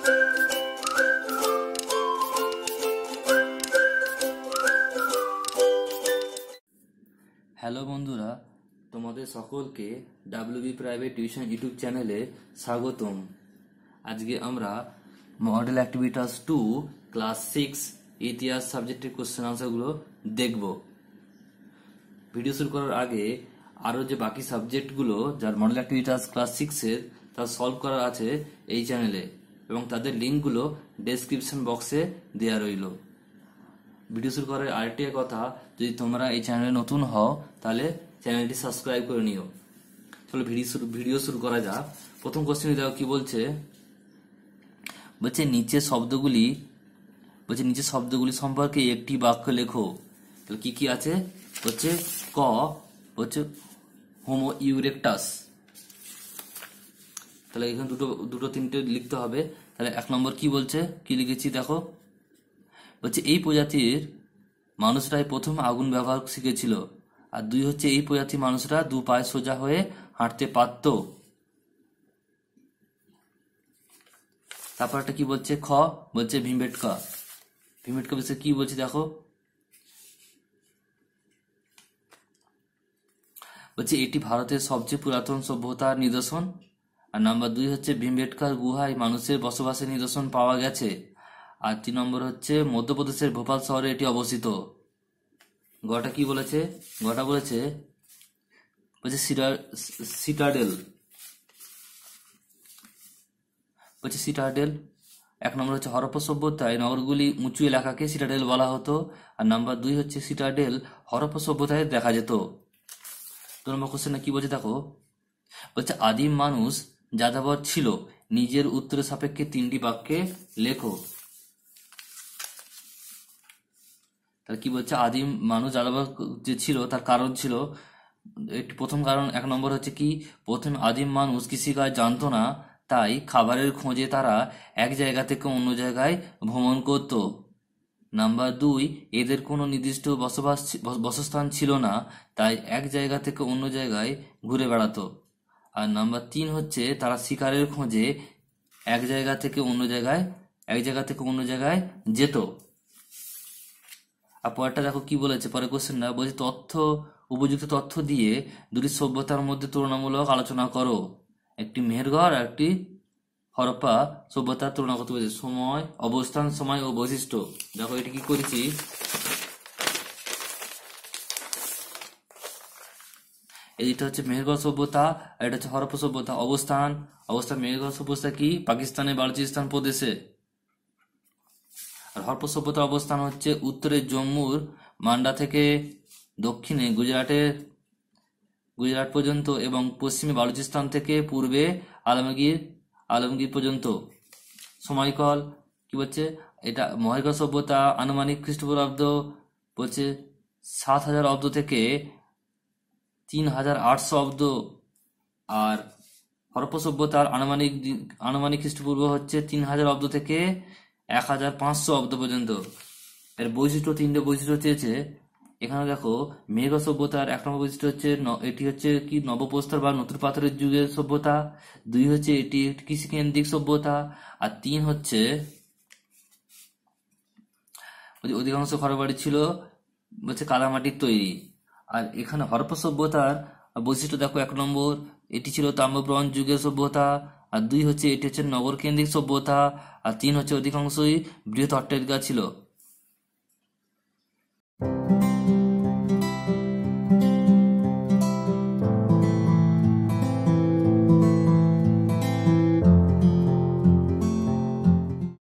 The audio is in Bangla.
হ্যালো বন্ধুরা তোমাদের সকলকে ডাব্লিউবি প্রাইভেট টিউশন ইউটিউব চ্যানেলে স্বাগতম আজকে আমরা model activity task to class six ইতিহাস সাবজেক্টের কোশ্চেন আনসারগুলো দেখব ভিডিও শুরু করার আগে আরও যে বাকি সাবজেক্টগুলো যার মডেল অ্যাক্টিভিটাস ক্লাস সিক্সের তা সলভ করা আছে এই চ্যানেলে এবং তাদের লিঙ্কগুলো ডেসক্রিপশন বক্সে দেওয়া রইল ভিডিও শুরু করার আরেকটি কথা যদি তোমরা এই চ্যানেলে নতুন হও তাহলে চ্যানেলটি সাবস্ক্রাইব করে নিও চলো ভিডিও শুরু ভিডিও শুরু করা যাক প্রথম কোশ্চেন দেখো কি বলছে বলছে নিচে শব্দগুলি বলছে নিচে শব্দগুলি সম্পর্কে একটি বাক্য লেখো তাহলে কি কি আছে হচ্ছে ক হচ্ছে হোমো ইউরেকটাস তাহলে এখানে দুটো দুটো তিনটে লিখতে হবে তাহলে এক নম্বর কি বলছে কি লিখেছি দেখো বলছে এই প্রজাতির মানুষরাই প্রথম আগুন ব্যবহার শিখেছিল আর দুই হচ্ছে এই প্রজাতির মানুষরা দু পায়ে সোজা হয়ে হাঁটতে পারত তারপর একটা কি বলছে খ বলছে ভীমবেটকা ভীমবেটকা বিষয়ে কি বলছে দেখো বলছে এটি ভারতের সবচেয়ে পুরাতন সভ্যতার নিদর্শন আর নম্বর দুই হচ্ছে ভীমবেটকার গুহায় মানুষের বসবাসের নিদর্শন পাওয়া গেছে আর তিন নম্বর হচ্ছে মধ্যপ্রদেশের ভোপাল শহরে এটি অবস্থিত গটা কি বলেছে গটা বলেছে বলছে সিটাডেল বলছে সিটাডেল এক নম্বর হচ্ছে হরপ্প সভ্যতায় নগরগুলি উঁচু এলাকাকে সিটাডেল বলা হতো আর নাম্বার দুই হচ্ছে সিটাডেল হরপ্প সভ্যতায় দেখা যেত তোর নম্বর কোশ্চেন কি বলছে দেখো বলছে আদিম মানুষ যাযাবর ছিল নিজের উত্তরের সাপেক্ষে তিনটি বাক্যে লেখো তার কি বলছে আদিম মানুষ যাযাবর যে ছিল তার কারণ ছিল একটি প্রথম কারণ এক নম্বর হচ্ছে কি প্রথম আদিম মানুষ কৃষিকাজ জানতো না তাই খাবারের খোঁজে তারা এক জায়গা থেকে অন্য জায়গায় ভ্রমণ করত নাম্বার দুই এদের কোনো নির্দিষ্ট বসবাস বসস্থান ছিল না তাই এক জায়গা থেকে অন্য জায়গায় ঘুরে বেড়াতো আর নাম্বার তিন হচ্ছে তারা শিকারের খোঁজে এক জায়গা থেকে অন্য জায়গায় এক জায়গা থেকে অন্য জায়গায় যেত আর পরেরটা দেখো কি বলেছে পরে কোশ্চেনটা বলছে তথ্য উপযুক্ত তথ্য দিয়ে দুটি সভ্যতার মধ্যে তুলনামূলক আলোচনা করো একটি মেহেরগড় আর একটি হরপ্পা সভ্যতার তুলনা করতে বলছে সময় অবস্থান সময় ও বৈশিষ্ট্য দেখো এটা কি করেছি এটা হচ্ছে মেহেরগড় সভ্যতা আর এটা হচ্ছে হরপ্পা সভ্যতা অবস্থান অবস্থান মেহেরগড় সভ্যতা কি পাকিস্তানের বালুচিস্তান প্রদেশে আর হরপ্পা সভ্যতার অবস্থান হচ্ছে উত্তরে জম্মুর মান্ডা থেকে দক্ষিণে গুজরাটের গুজরাট পর্যন্ত এবং পশ্চিমে বালুচিস্তান থেকে পূর্বে আলমগীর আলমগীর পর্যন্ত সময়কল কি বলছে এটা মহেরগড় সভ্যতা আনুমানিক খ্রিস্টপূর্বাব্দ বলছে সাত হাজার অব্দ থেকে তিন হাজার আটশো অব্দ আর হরপ্প সভ্যতার আনুমানিক আনুমানিক খ্রিস্টপূর্ব হচ্ছে তিন হাজার অব্দ থেকে এক হাজার পাঁচশো অব্দ পর্যন্ত এর বৈশিষ্ট্য তিনটে বৈশিষ্ট্য চেয়েছে এখানে দেখো মেঘ সভ্যতার এক নম্বর বৈশিষ্ট্য হচ্ছে এটি হচ্ছে কি নবপ্রস্তর বা নতুন পাথরের যুগের সভ্যতা দুই হচ্ছে এটি একটি কৃষিকেন্দ্রিক সভ্যতা আর তিন হচ্ছে অধিকাংশ ঘরবাড়ি ছিল বলছে কাদামাটির তৈরি আর এখানে হরপ্পা সভ্যতার বৈশিষ্ট্য দেখো এক নম্বর এটি ছিল তাম্রব্রঞ্জ যুগের সভ্যতা আর দুই হচ্ছে এটি হচ্ছে নগর কেন্দ্রিক সভ্যতা আর তিন হচ্ছে অধিকাংশই বৃহৎ অট্টালিকা ছিল